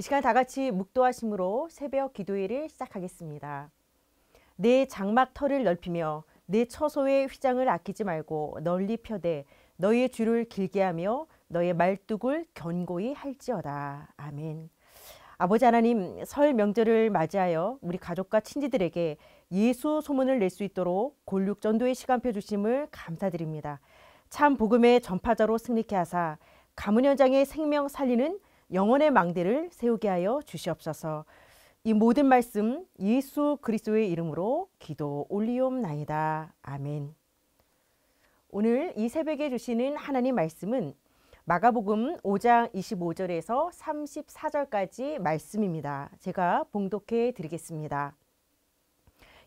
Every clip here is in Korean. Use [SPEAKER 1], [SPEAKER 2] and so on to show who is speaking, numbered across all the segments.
[SPEAKER 1] 이 시간 다 같이 묵도하심으로 새벽 기도회를 시작하겠습니다. 내 장막 털을 넓히며 내 처소의 휘장을 아끼지 말고 널리 펴되 너의 줄을 길게 하며 너의 말뚝을 견고히 할지어다. 아멘. 아버지 하나님, 설 명절을 맞이하여 우리 가족과 친지들에게 예수 소문을 낼 수 있도록 골육 전도의 시간표 주심을 감사드립니다. 참 복음의 전파자로 승리케 하사 가문 현장의 생명 살리는 영원의 망대를 세우게 하여 주시옵소서. 이 모든 말씀 예수 그리스도의 이름으로 기도 올리옵나이다. 아멘. 오늘 이 새벽에 주시는 하나님 말씀은 마가복음 5장 25절에서 34절까지 말씀입니다. 제가 봉독해 드리겠습니다.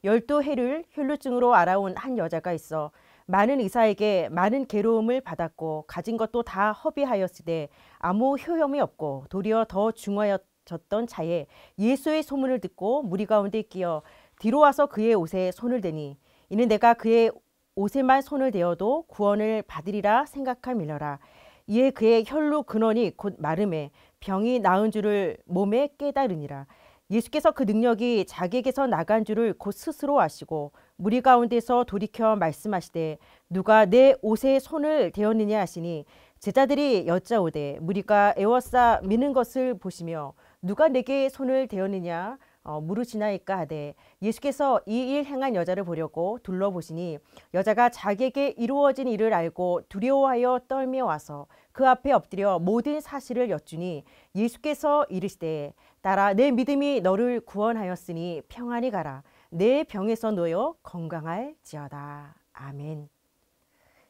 [SPEAKER 1] 열두 해를 혈루증으로 알아온 한 여자가 있어 많은 의사에게 많은 괴로움을 받았고 가진 것도 다 허비하였으되 아무 효험이 없고 도리어 더 중하였던 자에 예수의 소문을 듣고 무리 가운데 끼어 뒤로 와서 그의 옷에 손을 대니 이는 내가 그의 옷에만 손을 대어도 구원을 받으리라 생각함이러라 이에 그의 혈루 근원이 곧 마름에 병이 나은 줄을 몸에 깨달으니라 예수께서 그 능력이 자기에게서 나간 줄을 곧 스스로 아시고 무리 가운데서 돌이켜 말씀하시되 누가 내 옷에 손을 대었느냐 하시니 제자들이 여짜오되 무리가 애워싸 미는 것을 보시며 누가 내게 손을 대었느냐 어, 물으시나이까 하되 예수께서 이 일 행한 여자를 보려고 둘러보시니 여자가 자기에게 이루어진 일을 알고 두려워하여 떨며 와서 그 앞에 엎드려 모든 사실을 여쭈니 예수께서 이르시되 따라 내 믿음이 너를 구원하였으니 평안히 가라. 내 병에서 놓여 건강할지어다. 아멘.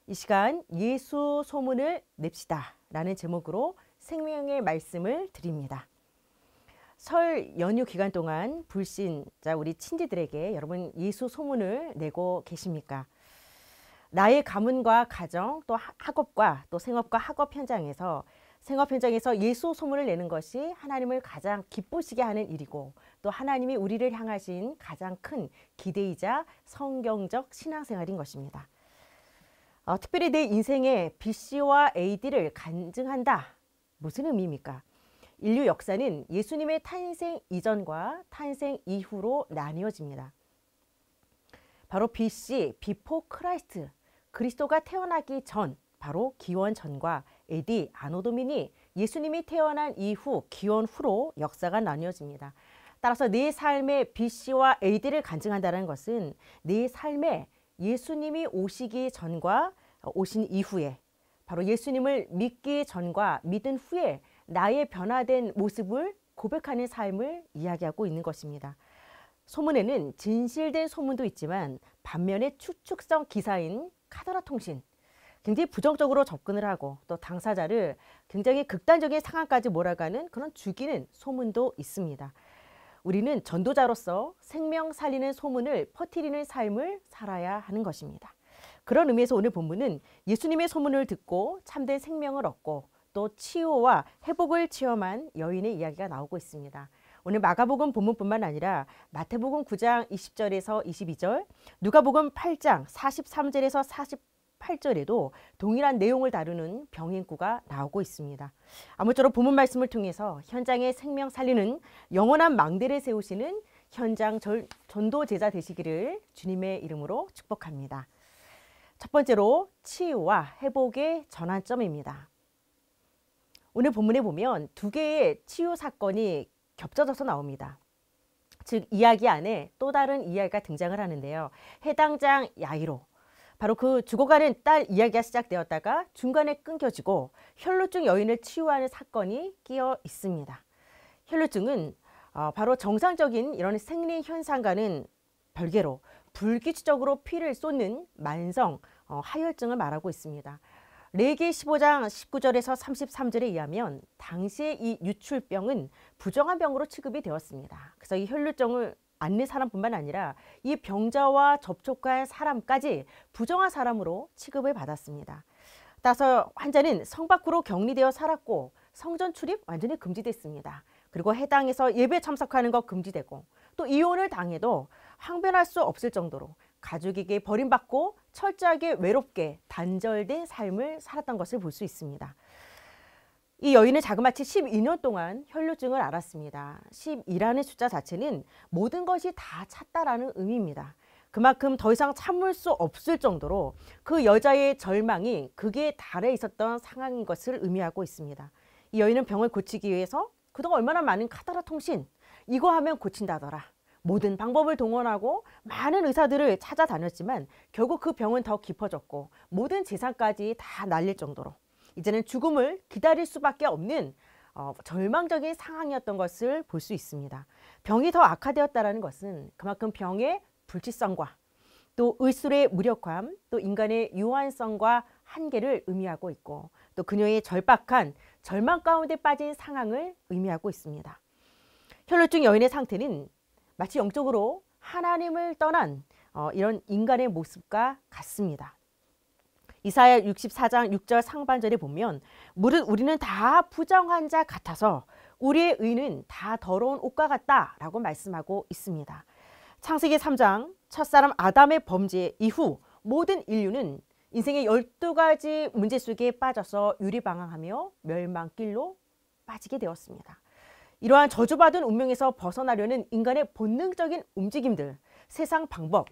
[SPEAKER 1] 이 시간 예수 소문을 냅시다. 라는 제목으로 생명의 말씀을 드립니다. 설 연휴 기간 동안 불신자 우리 친지들에게 여러분 예수 소문을 내고 계십니까? 나의 가문과 가정 또 학업과 또 생업과 학업 현장에서 생업 현장에서 예수 소문을 내는 것이 하나님을 가장 기쁘시게 하는 일이고 또 하나님이 우리를 향하신 가장 큰 기대이자 성경적 신앙생활인 것입니다. 어, 특별히 내 인생에 BC와 AD를 간증한다. 무슨 의미입니까? 인류 역사는 예수님의 탄생 이전과 탄생 이후로 나뉘어집니다. 바로 BC, 비포 크라이스트, 그리스도가 태어나기 전, 바로 기원 전과 에디 아노도민이 예수님이 태어난 이후 기원 후로 역사가 나뉘어집니다. 따라서 네 삶의 BC와 AD를 간증한다는 것은 네 삶에 예수님이 오시기 전과 오신 이후에 바로 예수님을 믿기 전과 믿은 후에 나의 변화된 모습을 고백하는 삶을 이야기하고 있는 것입니다. 소문에는 진실된 소문도 있지만 반면에 추측성 기사인 카더라 통신 굉장히 부정적으로 접근을 하고 또 당사자를 굉장히 극단적인 상황까지 몰아가는 그런 죽이는 소문도 있습니다. 우리는 전도자로서 생명 살리는 소문을 퍼뜨리는 삶을 살아야 하는 것입니다. 그런 의미에서 오늘 본문은 예수님의 소문을 듣고 참된 생명을 얻고 또 치유와 회복을 체험한 여인의 이야기가 나오고 있습니다. 오늘 마가복음 본문뿐만 아니라 마태복음 9장 20절에서 22절, 누가복음 8장 43절에서 8절에도 동일한 내용을 다루는 병행구가 나오고 있습니다. 아무쪼록 본문 말씀을 통해서 현장의 생명 살리는 영원한 망대를 세우시는 현장 절, 전도 제자 되시기를 주님의 이름으로 축복합니다. 첫 번째로 치유와 회복의 전환점입니다. 오늘 본문에 보면 두 개의 치유 사건이 겹쳐져서 나옵니다. 즉 이야기 안에 또 다른 이야기가 등장을 하는데요. 해당장 야이로 바로 그 죽어가는 딸 이야기가 시작되었다가 중간에 끊겨지고 혈루증 여인을 치유하는 사건이 끼어 있습니다. 혈루증은 어, 바로 정상적인 이런 생리 현상과는 별개로 불규칙적으로 피를 쏟는 만성 어, 하혈증을 말하고 있습니다. 레기 15장 19절에서 33절에 의하면 당시의 이 유출병은 부정한 병으로 취급이 되었습니다. 그래서 이 혈루증을 안내 사람뿐만 아니라 이 병자와 접촉한 사람까지 부정한 사람으로 취급을 받았습니다. 따서 환자는 성 밖으로 격리되어 살았고 성전 출입 완전히 금지됐습니다. 그리고 해당에서 예배 참석하는 거 금지되고 또 이혼을 당해도 항변할 수 없을 정도로 가족에게 버림받고 철저하게 외롭게 단절된 삶을 살았던 것을 볼 수 있습니다. 이 여인은 자그마치 12년 동안 혈류증을 앓았습니다. 12라는 숫자 자체는 모든 것이 다 찼다라는 의미입니다. 그만큼 더 이상 참을 수 없을 정도로 그 여자의 절망이 극에 달해 있었던 상황인 것을 의미하고 있습니다. 이 여인은 병을 고치기 위해서 그동안 얼마나 많은 카더라 통신, 이거 하면 고친다더라. 모든 방법을 동원하고 많은 의사들을 찾아다녔지만 결국 그 병은 더 깊어졌고 모든 재산까지 다 날릴 정도로 이제는 죽음을 기다릴 수밖에 없는 어, 절망적인 상황이었던 것을 볼 수 있습니다. 병이 더 악화되었다는 것은 그만큼 병의 불치성과 또 의술의 무력함, 또 인간의 유한성과 한계를 의미하고 있고 또 그녀의 절박한 절망 가운데 빠진 상황을 의미하고 있습니다. 혈루증 여인의 상태는 마치 영적으로 하나님을 떠난 어, 이런 인간의 모습과 같습니다. 이사야 64장 6절 상반절에 보면 무릇 우리는 다 부정한 자 같아서 우리의 의는 다 더러운 옷과 같다라고 말씀하고 있습니다. 창세기 3장 첫사람 아담의 범죄 이후 모든 인류는 인생의 12가지 문제 속에 빠져서 유리방황하며 멸망길로 빠지게 되었습니다. 이러한 저주받은 운명에서 벗어나려는 인간의 본능적인 움직임들, 세상 방법,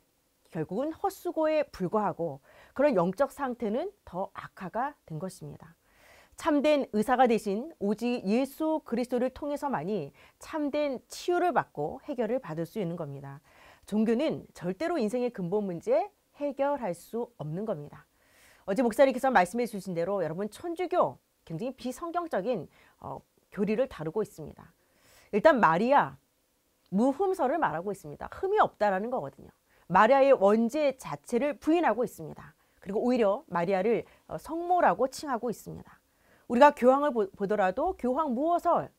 [SPEAKER 1] 결국은 헛수고에 불과하고 그런 영적 상태는 더 악화가 된 것입니다. 참된 의사가 되신 오직 예수 그리스도를 통해서만이 참된 치유를 받고 해결을 받을 수 있는 겁니다. 종교는 절대로 인생의 근본 문제 해결할 수 없는 겁니다. 어제 목사님께서 말씀해 주신 대로 여러분 천주교 굉장히 비성경적인 어, 교리를 다루고 있습니다. 일단 마리아 무흠서를 말하고 있습니다. 흠이 없다라는 거거든요. 마리아의 원죄 자체를 부인하고 있습니다. 그리고 오히려 마리아를 어, 성모라고 칭하고 있습니다. 우리가 교황을 보더라도 교황 무어설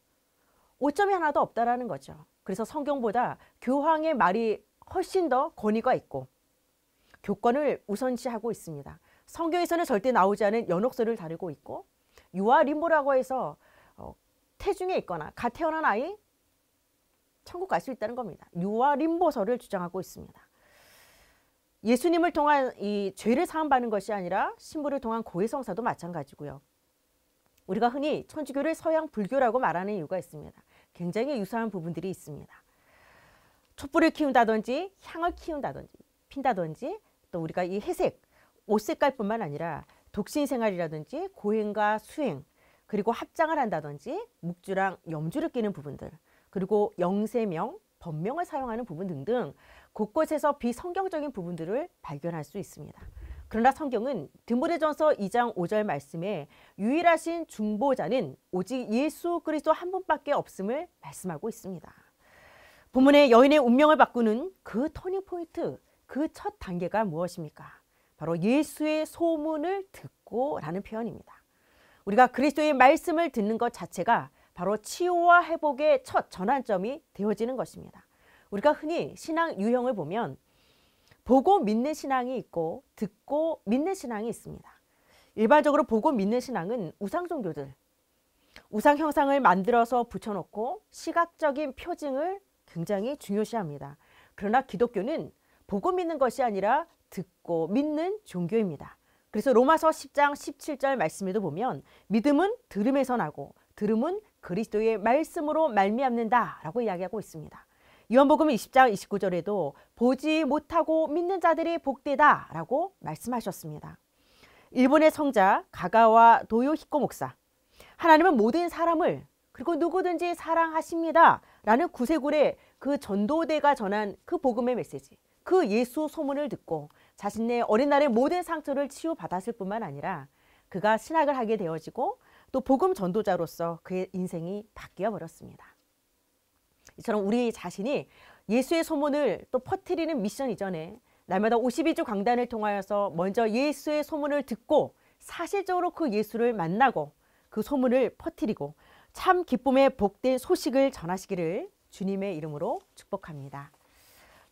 [SPEAKER 1] 오점이 하나도 없다라는 거죠. 그래서 성경보다 교황의 말이 훨씬 더 권위가 있고 교권을 우선시하고 있습니다. 성경에서는 절대 나오지 않은 연옥설을 다루고 있고 유아 림보라고 해서 어, 태중에 있거나 갓 태어난 아이 천국 갈 수 있다는 겁니다. 유아 림보설을 주장하고 있습니다. 예수님을 통한 이 죄를 사함받는 것이 아니라 신부를 통한 고해성사도 마찬가지고요. 우리가 흔히 천주교를 서양 불교라고 말하는 이유가 있습니다. 굉장히 유사한 부분들이 있습니다. 촛불을 키운다든지 향을 키운다든지 핀다든지 또 우리가 이 회색, 옷 색깔뿐만 아니라 독신 생활이라든지 고행과 수행 그리고 합장을 한다든지 묵주랑 염주를 끼는 부분들 그리고 영세명, 법명을 사용하는 부분 등등 곳곳에서 비성경적인 부분들을 발견할 수 있습니다. 그러나 성경은 드모데전서 2장 5절 말씀에 유일하신 중보자는 오직 예수 그리스도 한 분밖에 없음을 말씀하고 있습니다. 본문의 여인의 운명을 바꾸는 그 터닝 포인트, 그 첫 단계가 무엇입니까? 바로 예수의 소문을 듣고라는 표현입니다. 우리가 그리스도의 말씀을 듣는 것 자체가 바로 치유와 회복의 첫 전환점이 되어지는 것입니다. 우리가 흔히 신앙 유형을 보면 보고 믿는 신앙이 있고 듣고 믿는 신앙이 있습니다. 일반적으로 보고 믿는 신앙은 우상 종교들, 우상 형상을 만들어서 붙여놓고 시각적인 표징을 굉장히 중요시합니다. 그러나 기독교는 보고 믿는 것이 아니라 듣고 믿는 종교입니다. 그래서 로마서 10장 17절 말씀에도 보면 믿음은 들음에서 나고 들음은 그리스도의 말씀으로 말미암는다라고 이야기하고 있습니다. 요한복음 20장 29절에도 보지 못하고 믿는 자들이 복되다라고 말씀하셨습니다. 일본의 성자 가가와 도요 히코 목사 하나님은 모든 사람을 그리고 누구든지 사랑하십니다라는 구세굴의 그 전도대가 전한 그 복음의 메시지 그 예수 소문을 듣고 자신의 어린 날의 모든 상처를 치유받았을 뿐만 아니라 그가 신학을 하게 되어지고 또 복음 전도자로서 그의 인생이 바뀌어 버렸습니다. 이처럼 우리 자신이 예수의 소문을 또 퍼뜨리는 미션 이전에 날마다 52주 강단을 통하여서 먼저 예수의 소문을 듣고 사실적으로 그 예수를 만나고 그 소문을 퍼뜨리고 참 기쁨의 복된 소식을 전하시기를 주님의 이름으로 축복합니다.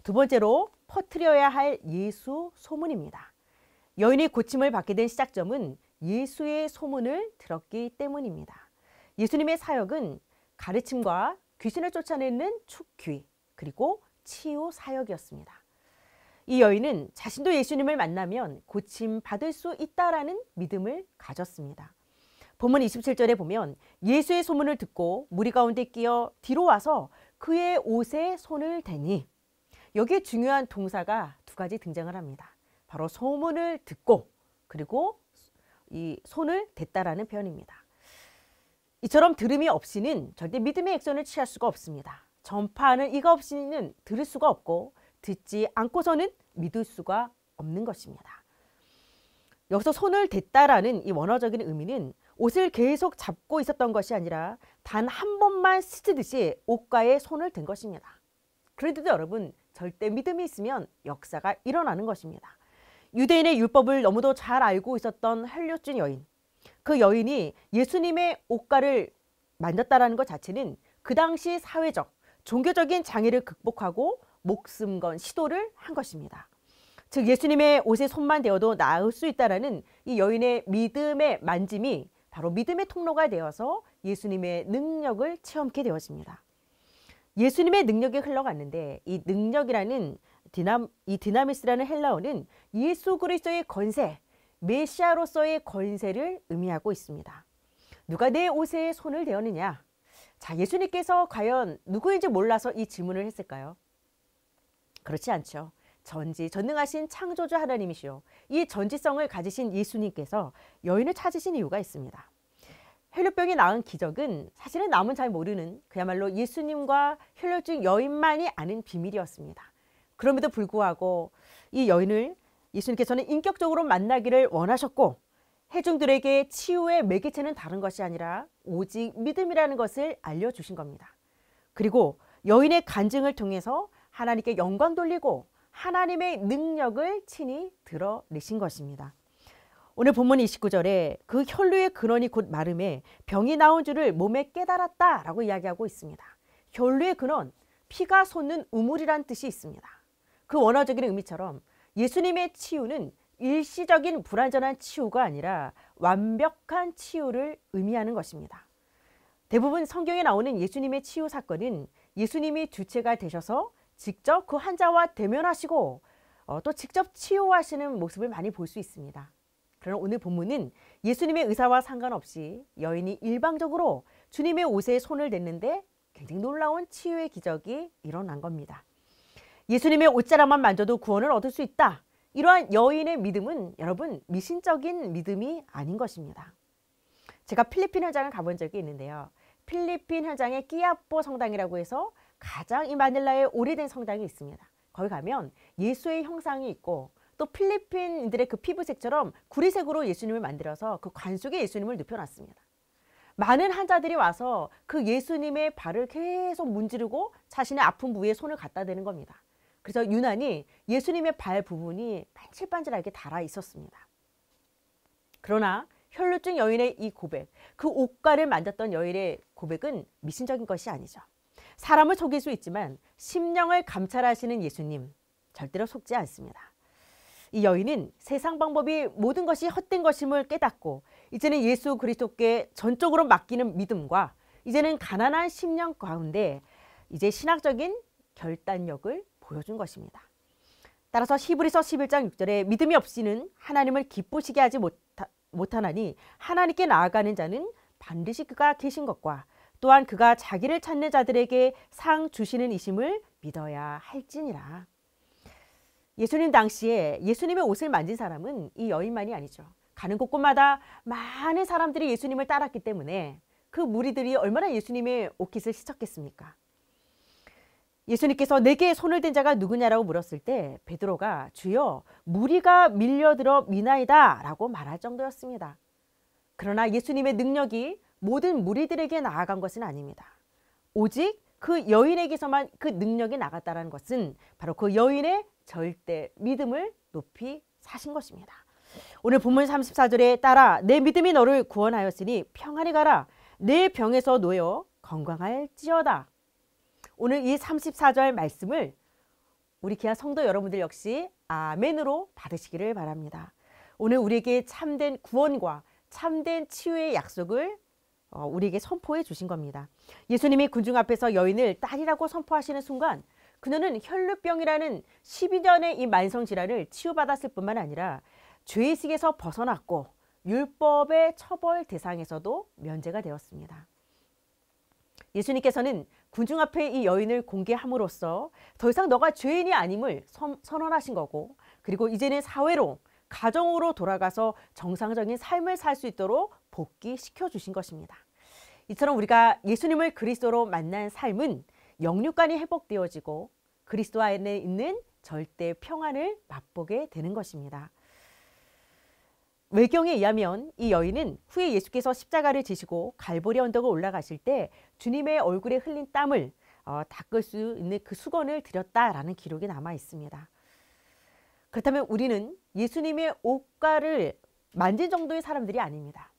[SPEAKER 1] 두 번째로 퍼뜨려야 할 예수 소문입니다. 여인이 고침을 받게 된 시작점은 예수의 소문을 들었기 때문입니다. 예수님의 사역은 가르침과 귀신을 쫓아내는 축귀 그리고 치유 사역이었습니다. 이 여인은 자신도 예수님을 만나면 고침 받을 수 있다라는 믿음을 가졌습니다. 본문 27절에 보면 예수의 소문을 듣고 무리 가운데 끼어 뒤로 와서 그의 옷에 손을 대니 여기에 중요한 동사가 두 가지 등장을 합니다. 바로 소문을 듣고 그리고 이 손을 댔다라는 표현입니다. 이처럼 들음이 없이는 절대 믿음의 액션을 취할 수가 없습니다. 전파하는 이가 없이는 들을 수가 없고 듣지 않고서는 믿을 수가 없는 것입니다. 여기서 손을 댔다라는 이 원어적인 의미는 옷을 계속 잡고 있었던 것이 아니라 단 한 번만 스치듯이 옷가에 손을 댄 것입니다. 그런데도 여러분 절대 믿음이 있으면 역사가 일어나는 것입니다. 유대인의 율법을 너무도 잘 알고 있었던 헬료준 여인 그 여인이 예수님의 옷가를 만졌다라는 것 자체는 그 당시 사회적, 종교적인 장애를 극복하고 목숨 건 시도를 한 것입니다. 즉 예수님의 옷에 손만 대어도 나을 수 있다라는 이 여인의 믿음의 만짐이 바로 믿음의 통로가 되어서 예수님의 능력을 체험케 되었습니다. 예수님의 능력이 흘러갔는데 이 능력이라는 디남 이 디나미스라는 헬라어는 예수 그리스도의 권세 메시아로서의 권세를 의미하고 있습니다. 누가 내 옷에 손을 대었느냐? 자, 예수님께서 과연 누구인지 몰라서 이 질문을 했을까요? 그렇지 않죠. 전지 전능하신 창조주 하나님이시요. 이 전지성을 가지신 예수님께서 여인을 찾으신 이유가 있습니다. 혈뇨병이 나은 기적은 사실은 남은 잘 모르는 그야말로 예수님과 혈뇨증 여인만이 아는 비밀이었습니다. 그럼에도 불구하고 이 여인을 예수님께서는 인격적으로 만나기를 원하셨고 해중들에게 치유의 매개체는 다른 것이 아니라 오직 믿음이라는 것을 알려주신 겁니다. 그리고 여인의 간증을 통해서 하나님께 영광 돌리고 하나님의 능력을 친히 드러내신 것입니다. 오늘 본문 29절에 그 혈루의 근원이 곧 마름에 병이 나온 줄을 몸에 깨달았다 라고 이야기하고 있습니다. 혈루의 근원, 피가 솟는 우물이란 뜻이 있습니다. 그 원어적인 의미처럼 예수님의 치유는 일시적인 불완전한 치유가 아니라 완벽한 치유를 의미하는 것입니다. 대부분 성경에 나오는 예수님의 치유 사건은 예수님이 주체가 되셔서 직접 그 환자와 대면하시고 어, 또 직접 치유하시는 모습을 많이 볼 수 있습니다. 그러나 오늘 본문은 예수님의 의사와 상관없이 여인이 일방적으로 주님의 옷에 손을 댔는데 굉장히 놀라운 치유의 기적이 일어난 겁니다. 예수님의 옷자락만 만져도 구원을 얻을 수 있다. 이러한 여인의 믿음은 여러분 미신적인 믿음이 아닌 것입니다. 제가 필리핀 현장을 가본 적이 있는데요. 필리핀 현장의 끼아뽀 성당이라고 해서 가장 이마닐라의 오래된 성당이 있습니다. 거기 가면 예수의 형상이 있고 또 필리핀인들의 그 피부색처럼 구리색으로 예수님을 만들어서 그 관속에 예수님을 눕혀놨습니다. 많은 환자들이 와서 그 예수님의 발을 계속 문지르고 자신의 아픈 부위에 손을 갖다 대는 겁니다. 그래서 유난히 예수님의 발 부분이 반질반질하게 달아 있었습니다. 그러나 혈루증 여인의 이 고백, 그 옷가를 만졌던 여인의 고백은 미신적인 것이 아니죠. 사람을 속일 수 있지만 심령을 감찰하시는 예수님 절대로 속지 않습니다. 이 여인은 세상 방법이 모든 것이 헛된 것임을 깨닫고 이제는 예수 그리스도께 전적으로 맡기는 믿음과 이제는 가난한 심령 가운데 이제 신학적인 결단력을 보여준 것입니다. 따라서 히브리서 11장 6절에 믿음이 없이는 하나님을 기쁘시게 하지 못하, 못하나니 하나님께 나아가는 자는 반드시 그가 계신 것과 또한 그가 자기를 찾는 자들에게 상 주시는 이심을 믿어야 할지니라. 예수님 당시에 예수님의 옷을 만진 사람은 이 여인만이 아니죠. 가는 곳곳마다 많은 사람들이 예수님을 따랐기 때문에 그 무리들이 얼마나 예수님의 옷깃을 시쳤겠습니까? 예수님께서 내게 손을 댄 자가 누구냐라고 물었을 때 베드로가 주여 무리가 밀려들어 미나이다라고 말할 정도였습니다. 그러나 예수님의 능력이 모든 무리들에게 나아간 것은 아닙니다. 오직 그 여인에게서만 그 능력이 나갔다는 것은 바로 그 여인의 절대 믿음을 높이 사신 것입니다. 오늘 본문 34절에 따라 내 믿음이 너를 구원하였으니 평안히 가라. 내 병에서 놓여 건강할지어다. 오늘 이 34절 말씀을 우리 귀한 성도 여러분들 역시 아멘으로 받으시기를 바랍니다. 오늘 우리에게 참된 구원과 참된 치유의 약속을 어, 우리에게 선포해 주신 겁니다. 예수님이 군중 앞에서 여인을 딸이라고 선포하시는 순간 그녀는 혈루병이라는 12년의 이 만성 질환을 치유받았을 뿐만 아니라 죄의식에서 벗어났고 율법의 처벌 대상에서도 면제가 되었습니다. 예수님께서는 군중 앞에 이 여인을 공개함으로써 더 이상 너가 죄인이 아님을 선언하신 거고 그리고 이제는 사회로 가정으로 돌아가서 정상적인 삶을 살 수 있도록 복귀시켜 주신 것입니다. 이처럼 우리가 예수님을 그리스도로 만난 삶은 영육간이 회복되어지고 그리스도 안에 있는 절대 평안을 맛보게 되는 것입니다. 외경에 의하면 이 여인은 후에 예수께서 십자가를 지시고 갈보리 언덕을 올라가실 때 주님의 얼굴에 흘린 땀을 어, 닦을 수 있는 그 수건을 드렸다라는 기록이 남아 있습니다. 그렇다면 우리는 예수님의 옷가를 만진 정도의 사람들이 아닙니다.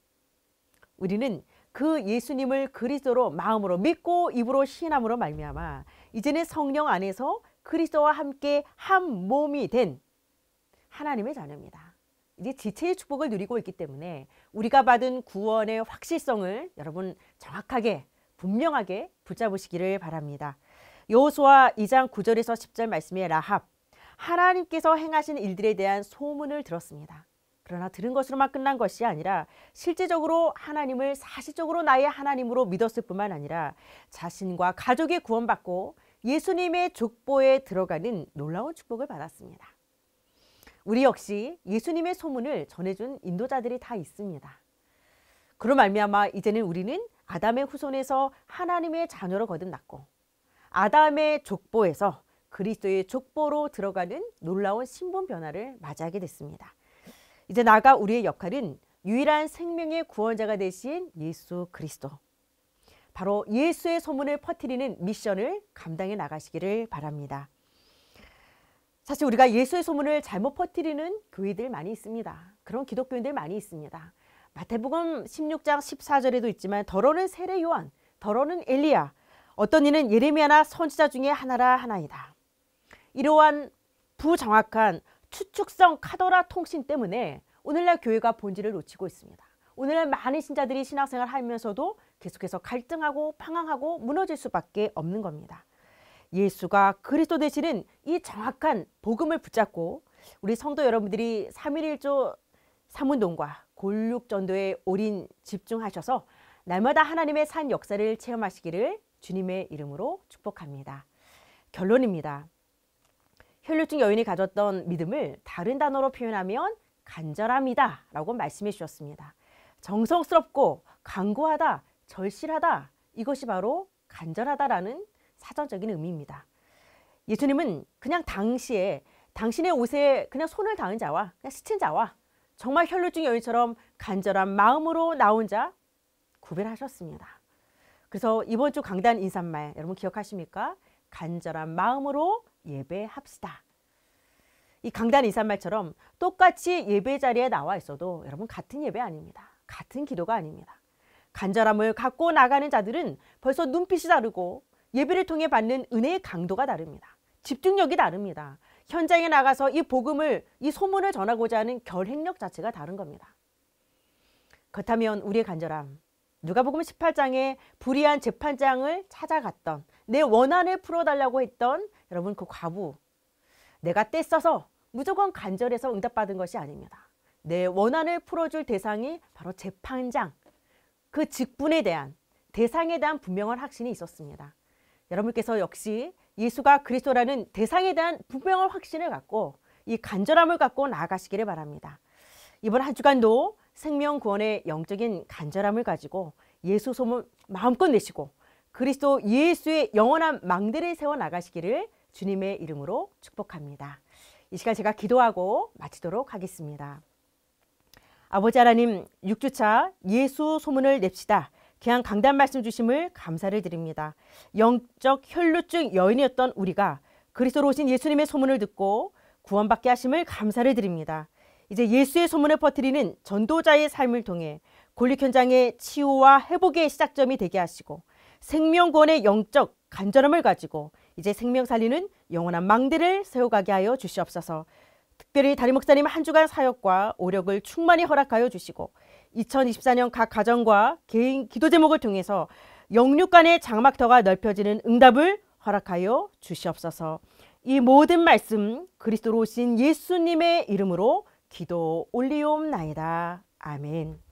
[SPEAKER 1] 우리는 그 예수님을 그리스도로 마음으로 믿고 입으로 신함으로 말미암아 이제는 성령 안에서 그리스도와 함께 한 몸이 된 하나님의 자녀입니다. 이제 지체의 축복을 누리고 있기 때문에 우리가 받은 구원의 확실성을 여러분 정확하게 분명하게 붙잡으시기를 바랍니다. 여호수아 2장 9절에서 10절 말씀에 라합 하나님께서 행하신 일들에 대한 소문을 들었습니다. 그러나 들은 것으로만 끝난 것이 아니라 실제적으로 하나님을 사실적으로 나의 하나님으로 믿었을 뿐만 아니라 자신과 가족이 구원받고 예수님의 족보에 들어가는 놀라운 축복을 받았습니다. 우리 역시 예수님의 소문을 전해준 인도자들이 다 있습니다. 그로 말미암아 이제는 우리는 아담의 후손에서 하나님의 자녀로 거듭났고 아담의 족보에서 그리스도의 족보로 들어가는 놀라운 신분 변화를 맞이하게 됐습니다. 이제 나가 우리의 역할은 유일한 생명의 구원자가 되신 예수 그리스도. 바로 예수의 소문을 퍼뜨리는 미션을 감당해 나가시기를 바랍니다. 사실 우리가 예수의 소문을 잘못 퍼뜨리는 교회들 많이 있습니다. 그런 기독교인들 많이 있습니다. 마태복음 16장 14절에도 있지만 더러는 세례 요한, 더러는 엘리야, 어떤 이는 예레미야나 선지자 중에 하나라 하나이다. 이러한 부정확한 추측성 카더라 통신 때문에 오늘날 교회가 본질을 놓치고 있습니다. 오늘날 많은 신자들이 신앙생활 하면서도 계속해서 갈등하고 방황하고 무너질 수밖에 없는 겁니다. 예수가 그리스도 되시는 이 정확한 복음을 붙잡고 우리 성도 여러분들이 삼일일조 사문동과 골육전도에 올인 집중하셔서 날마다 하나님의 산 역사를 체험하시기를 주님의 이름으로 축복합니다. 결론입니다. 혈류증 여인이 가졌던 믿음을 다른 단어로 표현하면 간절합니다 라고 말씀해 주셨습니다. 정성스럽고 강구하다, 절실하다 이것이 바로 간절하다라는 사전적인 의미입니다. 예수님은 그냥 당시에 당신의 옷에 그냥 손을 닿은 자와 그냥 스친 자와 정말 혈루증 여인처럼 간절한 마음으로 나온 자 구별하셨습니다. 그래서 이번 주 강단 인사말 여러분 기억하십니까? 간절한 마음으로 예배합시다. 이 강단 인사말처럼 똑같이 예배 자리에 나와 있어도 여러분 같은 예배 아닙니다. 같은 기도가 아닙니다. 간절함을 갖고 나가는 자들은 벌써 눈빛이 다르고 예배를 통해 받는 은혜의 강도가 다릅니다. 집중력이 다릅니다. 현장에 나가서 이 복음을 이 소문을 전하고자 하는 결행력 자체가 다른 겁니다. 그렇다면 우리의 간절함 누가복음 18장에 불의한 재판장을 찾아갔던 내 원한을 풀어달라고 했던 여러분 그 과부 내가 떼써서 무조건 간절해서 응답받은 것이 아닙니다. 내 원한을 풀어줄 대상이 바로 재판장 그 직분에 대한 대상에 대한 분명한 확신이 있었습니다. 여러분께서 역시 예수가 그리스도라는 대상에 대한 분명한 확신을 갖고 이 간절함을 갖고 나아가시기를 바랍니다. 이번 한 주간도 생명 구원의 영적인 간절함을 가지고 예수 소문 마음껏 내시고 그리스도 예수의 영원한 망대를 세워 나가시기를 주님의 이름으로 축복합니다. 이 시간 제가 기도하고 마치도록 하겠습니다. 아버지 하나님 6주차 예수 소문을 냅시다. 귀한 강단 말씀 주심을 감사를 드립니다. 영적 혈루증 여인이었던 우리가 그리스도로 오신 예수님의 소문을 듣고 구원받게 하심을 감사를 드립니다. 이제 예수의 소문을 퍼뜨리는 전도자의 삶을 통해 골릭 현장의 치유와 회복의 시작점이 되게 하시고 생명권의 영적 간절함을 가지고 이제 생명 살리는 영원한 망대를 세워가게 하여 주시옵소서. 특별히 다리 목사님 한 주간 사역과 오력을 충만히 허락하여 주시고 2024년 각 가정과 개인 기도 제목을 통해서 영육 간의 장막터가 넓혀지는 응답을 허락하여 주시옵소서. 이 모든 말씀 그리스도로 오신 예수님의 이름으로 기도 올리옵나이다. 아멘.